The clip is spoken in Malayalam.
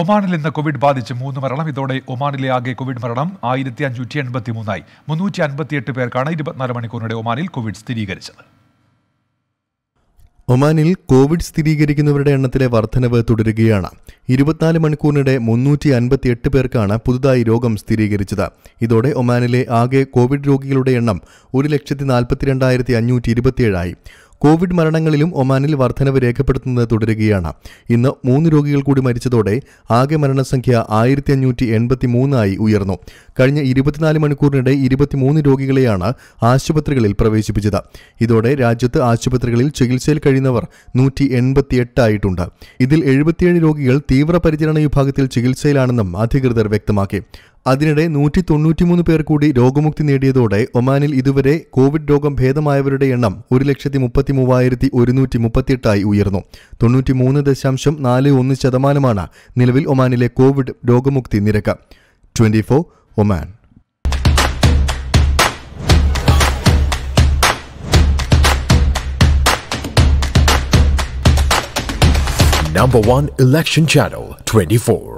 ഒമാനിൽ ഇന്ന് കോവിഡ് ബാധിച്ച് മൂന്ന് മരണം ഇതോടെ ഒമാനിലെ ആകെ കോവിഡ് മരണം ആയിരത്തി അഞ്ഞൂറ്റി എൺപത്തി മൂന്നായി മുന്നൂറ്റി അൻപത്തിയെട്ട് പേർക്കാണ് ഇരുപത്തിനാല് മണിക്കൂറിനിടെ ഒമാനിൽ കോവിഡ് സ്ഥിരീകരിച്ചത് ഒമാനിൽ കോവിഡ് സ്ഥിരീകരിക്കുന്നവരുടെ എണ്ണത്തിലെ വർധനവ് തുടരുകയാണ് ഇരുപത്തിനാല് മണിക്കൂറിനിടെ മുന്നൂറ്റി അൻപത്തിയെട്ട് പേർക്കാണ് പുതുതായി രോഗം സ്ഥിരീകരിച്ചത് ഇതോടെ ഒമാനിലെ ആകെ കോവിഡ് രോഗികളുടെ എണ്ണം ഒരു ലക്ഷത്തി നാൽപ്പത്തിരണ്ടായിരത്തി അഞ്ഞൂറ്റി ഇരുപത്തിയേഴായി കോവിഡ് മരണങ്ങളിലും ഒമാനിൽ വർധനവ് രേഖപ്പെടുത്തുന്നത് തുടരുകയാണ് ഇന്ന് മൂന്ന് രോഗികൾ കൂടി മരിച്ചതോടെ ആകെ മരണസംഖ്യ ആയിരത്തി അഞ്ഞൂറ്റി എൺപത്തി മൂന്നായി ഉയർന്നു കഴിഞ്ഞ ഇരുപത്തിനാല് മണിക്കൂറിനിടെ ഇരുപത്തിമൂന്ന് രോഗികളെയാണ് ആശുപത്രികളിൽ പ്രവേശിപ്പിച്ചത് ഇതോടെ രാജ്യത്ത് ആശുപത്രികളിൽ ചികിത്സയിൽ കഴിയുന്നവർ നൂറ്റി എൺപത്തിയെട്ടായിട്ടുണ്ട് ഇതിൽ എഴുപത്തിയേഴ് രോഗികൾ തീവ്രപരിചരണ വിഭാഗത്തിൽ ചികിത്സയിലാണെന്നും അധികൃതർ വ്യക്തമാക്കി അതിനിടെ നൂറ്റി തൊണ്ണൂറ്റിമൂന്ന് പേർ കൂടി രോഗമുക്തി നേടിയതോടെ ഒമാനിൽ ഇതുവരെ കോവിഡ് രോഗം ഭേദമായവരുടെ എണ്ണം ഒരു ലക്ഷത്തി മുപ്പത്തി മൂവായിരത്തി ഒരുന്നൂറ്റി മുപ്പത്തിയെട്ടായി ഉയർന്നു തൊണ്ണൂറ്റിമൂന്ന് ദശാംശം നാല് ഒന്ന് ശതമാനമാണ് നിലവിൽ ഒമാനിലെ കോവിഡ് രോഗമുക്തി നിരക്ക് twenty four Oman Number one election channel 24.